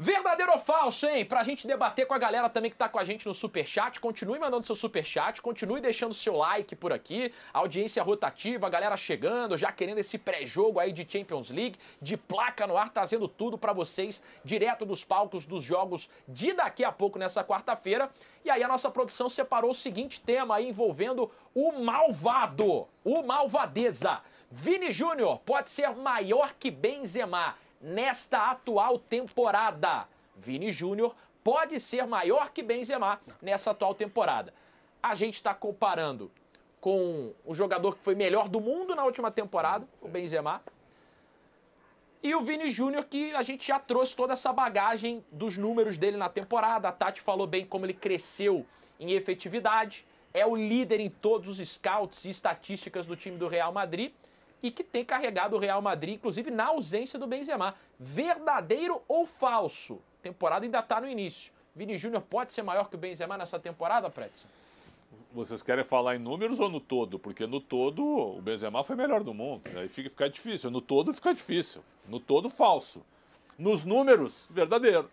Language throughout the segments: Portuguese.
Verdadeiro ou falso, hein? Pra gente debater com a galera também que tá com a gente no super chat, continue mandando seu super chat, continue deixando seu like por aqui. Audiência rotativa, a galera chegando, já querendo esse pré-jogo aí de Champions League, de placa no ar, trazendo tudo para vocês direto dos palcos dos jogos de daqui a pouco nessa quarta-feira. E aí a nossa produção separou o seguinte tema aí envolvendo o malvado, o malvadeza. Vini Júnior pode ser maior que Benzema nesta atual temporada. Vini Júnior pode ser maior que Benzema nessa atual temporada. A gente está comparando com o jogador que foi melhor do mundo na última temporada, o Benzema, e o Vini Júnior, que a gente já trouxe toda essa bagagem dos números dele na temporada. A Tati falou bem como ele cresceu em efetividade, é o líder em todos os scouts e estatísticas do time do Real Madrid e que tem carregado o Real Madrid, inclusive na ausência do Benzema. Verdadeiro ou falso? A temporada ainda está no início. Vini Júnior pode ser maior que o Benzema nessa temporada, Pretzel? Vocês querem falar em números ou no todo? Porque no todo o Benzema foi melhor do mundo. Aí né? fica, fica difícil. No todo fica difícil. No todo, falso. Nos números, verdadeiro.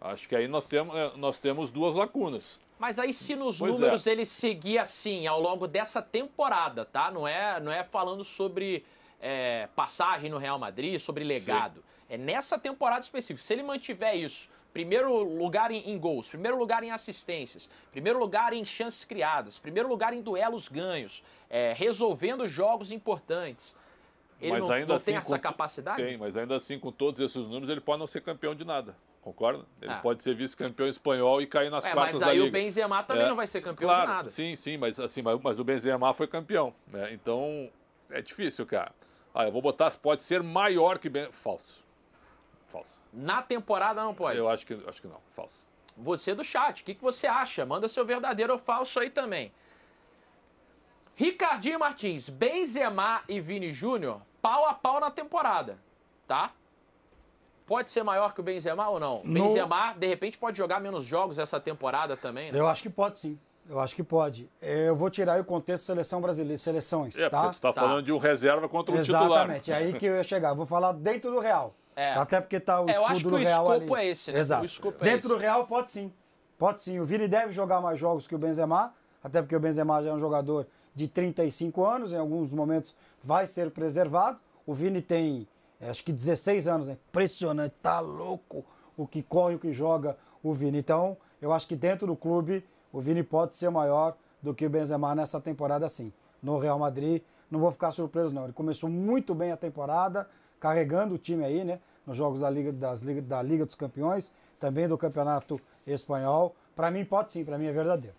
Acho que aí nós temos, eh, nós temos duas lacunas. Mas aí, se nos pois é. números é. ele seguir assim ao longo dessa temporada, tá? Não é, não é falando sobre é, passagem no Real Madrid, sobre legado. Sim. É nessa temporada específica. Se ele mantiver isso, primeiro lugar em, em, gols, primeiro lugar em assistências, primeiro lugar em chances criadas, primeiro lugar em duelos ganhos, é, resolvendo jogos importantes. Ele mas não, ainda não assim, tem essa capacidade? Tem, mas ainda assim, com todos esses números, ele pode não ser campeão de nada. Concorda? Ele ah. pode ser vice-campeão espanhol e cair nas é, quartas da Liga. Mas aí o Benzema também é, não vai ser campeão claro, de nada. Sim, sim, mas, assim, mas, mas o Benzema foi campeão. Né? Então, é difícil, cara. Ah, eu vou botar, pode ser maior que Benzema. Falso. Falso. Na temporada não pode? Eu acho que, acho que não, falso. Você do chat, o que, que você acha? Manda seu verdadeiro ou falso aí também. Ricardinho Martins, Benzema e Vini Júnior, pau a pau na temporada, tá? pode ser maior que o Benzema ou não? No... Benzema, de repente, pode jogar menos jogos essa temporada também, né? Eu acho que pode sim. Eu acho que pode. Eu vou tirar o contexto seleção brasileira, seleções, é, tá? Tu tá, tá, falando de um reserva contra um Exatamente. titular. Exatamente, é aí que eu ia chegar. Vou falar dentro do Real. É. Até porque tá o é, eu acho que o escopo ali. é esse, né? Exato. É dentro esse. do Real pode sim. Pode sim. O Vini deve jogar mais jogos que o Benzema, até porque o Benzema já é um jogador de 35 anos, em alguns momentos vai ser preservado. O Vini tem é, acho que 16 anos, né? Impressionante, tá louco o que corre, o que joga o Vini. Então, eu acho que dentro do clube, o Vini pode ser maior do que o Benzema nessa temporada, sim. No Real Madrid, não vou ficar surpreso, não. Ele começou muito bem a temporada, carregando o time aí, né? Nos jogos da Liga, das Liga, da Liga dos Campeões, também do Campeonato Espanhol. Para mim, pode sim, para mim é verdadeiro.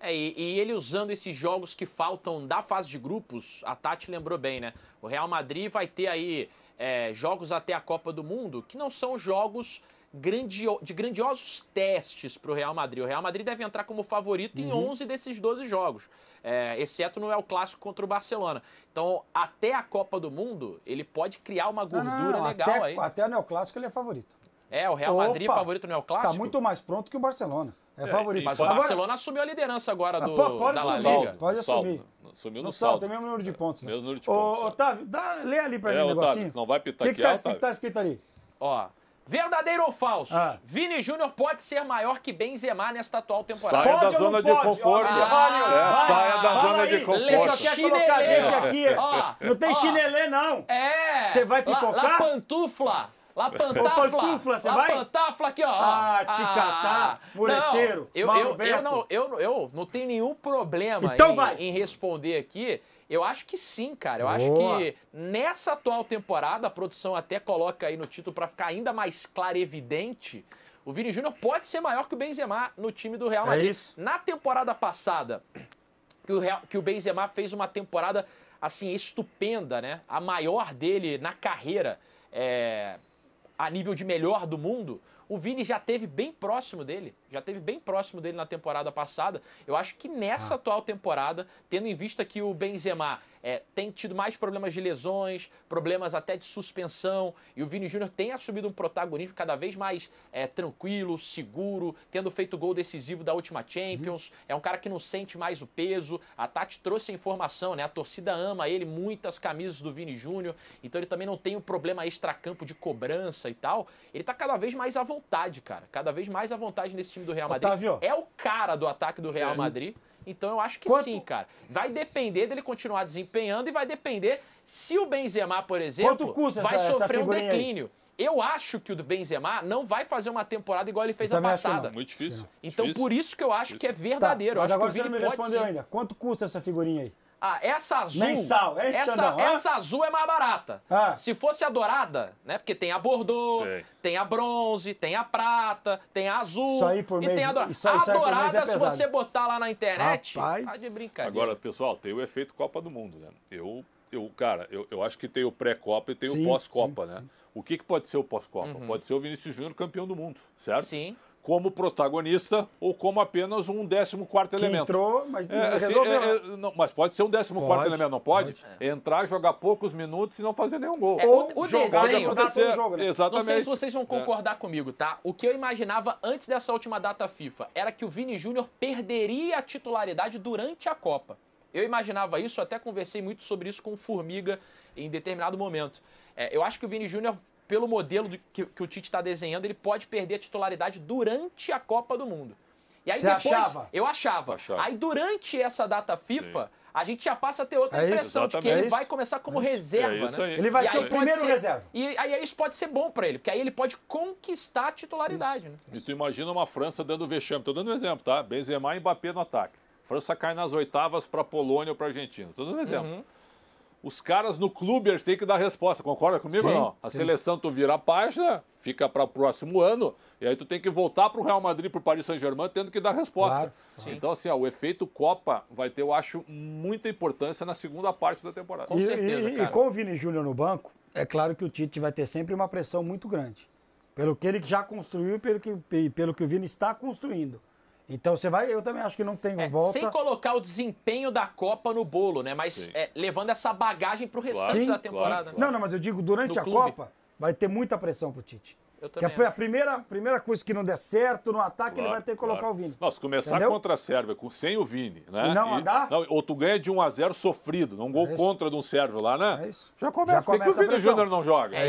É, e, e, ele usando esses jogos que faltam da fase de grupos, a Tati lembrou bem, né? O Real Madrid vai ter aí é, jogos até a Copa do Mundo que não são jogos grandio de grandiosos testes para o Real Madrid. O Real Madrid deve entrar como favorito uhum. em 11 desses 12 jogos, é, exceto no El Clássico contra o Barcelona. Então, até a Copa do Mundo, ele pode criar uma gordura não, não, não, legal até, aí. Até no El Clássico ele é favorito. É, o Real Opa, Madrid favorito no El tá Clássico? Está muito mais pronto que o Barcelona. É, é favorito. Mas agora, o Barcelona assumiu a liderança agora ah, do pode, pode da assumir, Liga. Pode assumir. Sumiu no, no Tem o mesmo número de é, pontos. Né? Mesmo número de pontos. Ô, é. Otávio, dá, lê ali para é, mim o negocinho. não vai pitaquear, O que, que, tá, tá, Otávio? que tá escrito ali? Ó, Verdadeiro ou falso? Ah. Vini Júnior pode ser maior que Benzema nesta atual temporada. Saia pode da zona de conforto. Ah, é, saia da zona aí. de conforto. só quer colocar a gente aqui. Ó, não tem chinelê, não. É. Você vai pipocar? la pantufla. Lá pantafla. Ô, pantufla, você lá vai? pantafla aqui, ó. Ah, ticatá, ah, mureteiro, não, eu, eu, eu, não, eu, eu não tenho nenhum problema então em, em responder aqui. Eu acho que sim, cara. Eu Boa. acho que nessa atual temporada, a produção até coloca aí no título para ficar ainda mais claro, evidente. O Vini Júnior pode ser maior que o Benzema no time do Real é Madrid. É isso. Na temporada passada, que o, Real, que o Benzema fez uma temporada assim estupenda, né? A maior dele na carreira. É, a nível de melhor do mundo, o Vini já teve bem próximo dele, já teve bem próximo dele na temporada passada. Eu acho que nessa ah. atual temporada, tendo em vista que o Benzema é, tem tido mais problemas de lesões, problemas até de suspensão, e o Vini Júnior tem assumido um protagonismo cada vez mais é, tranquilo, seguro, tendo feito gol decisivo da última Champions. Sim. É um cara que não sente mais o peso. A Tati trouxe a informação, né? A torcida ama ele, muitas camisas do Vini Júnior, então ele também não tem o problema extra campo de cobrança e tal. Ele tá cada vez mais à vontade vontade, cara. Cada vez mais à vontade nesse time do Real Madrid. Otávio. É o cara do ataque do Real Madrid. Então eu acho que Quanto? sim, cara. Vai depender dele continuar desempenhando e vai depender se o Benzema, por exemplo, vai essa, sofrer essa um declínio. Aí? Eu acho que o Benzema não vai fazer uma temporada igual ele fez a passada. Muito difícil. Então, difícil. por isso que eu acho difícil. que é verdadeiro. Tá, mas agora você não me respondeu ainda. Quanto custa essa figurinha aí? Ah, essa azul. Mensal, é essa, essa azul é mais barata. Ah. Se fosse a dourada, né? Porque tem a Bordeaux, tem a bronze, tem a prata, tem a azul. Isso aí por mês, e tem a é dourada. Isso aí, a é dourada, é se você botar lá na internet, Rapaz. tá de brincadeira. Agora, pessoal, tem o efeito Copa do Mundo, né? Eu, eu cara, eu, eu acho que tem o pré-Copa e tem sim, o pós-Copa, né? Sim. O que, que pode ser o pós-Copa? Uhum. Pode ser o Vinícius Júnior campeão do mundo, certo? Sim como protagonista ou como apenas um 14 quarto elemento. entrou, mas é, assim, resolveu. É, é, não, mas pode ser um 14 quarto elemento, não pode? pode? É. Entrar, jogar poucos minutos e não fazer nenhum gol. É, ou o, o desenho, acontecer. Tá jogo, né? Exatamente. Não sei se vocês vão é. concordar comigo, tá? O que eu imaginava antes dessa última data FIFA era que o Vini Júnior perderia a titularidade durante a Copa. Eu imaginava isso, até conversei muito sobre isso com o Formiga em determinado momento. eu acho que o Vini Júnior pelo modelo que, que, o Tite está desenhando, ele pode perder a titularidade durante a Copa do Mundo. E aí Você depois. Achava? Eu achava. achava. Aí durante essa data FIFA. Sim. A gente já passa a ter outra é impressão isso, de que ele é vai começar como é reserva, é né? Ele vai e ser o primeiro ser, reserva. E aí isso pode ser bom para ele, porque aí ele pode conquistar a titularidade, isso, né? isso. E tu imagina uma França dando vexame, Estou dando um exemplo, tá? Benzema e Mbappé no ataque. França cai nas oitavas para Polônia ou para Argentina. Estou dando um exemplo. Uhum os caras no clube eles têm que dar resposta. Concorda comigo sim, ou não? A sim. seleção tu vira a página, fica para o próximo ano, e aí tu tem que voltar para o Real Madrid, para o Paris Saint-Germain, tendo que dar resposta. Claro, então, assim, ó, o efeito Copa vai ter, eu acho, muita importância na segunda parte da temporada. Com e, certeza, e, cara. E com o Vini Júnior no banco, é claro que o Tite vai ter sempre uma pressão muito grande. Pelo que ele já construiu e pelo que, pelo que o Vini está construindo. Então você vai, eu também acho que não tem é, volta. Sem colocar o desempenho da Copa no bolo, né? Mas é, levando essa bagagem para o restante Sim, da temporada. Claro, claro. Né? Não, não, mas eu digo, durante no a clube. Copa vai ter muita pressão pro Tite. Eu que a, a primeira, primeira coisa que não der certo no ataque, claro, ele vai ter que colocar o Vini. Nossa, começar Entendeu? contra a Sérvia com, sem o Vini, né? não andar? Ah, não, ou tu ganha de 1 a 0 sofrido, num gol é contra de um sérvio lá, né? É isso. Já começa. Já começa Por que, o Vini Júnior não joga? É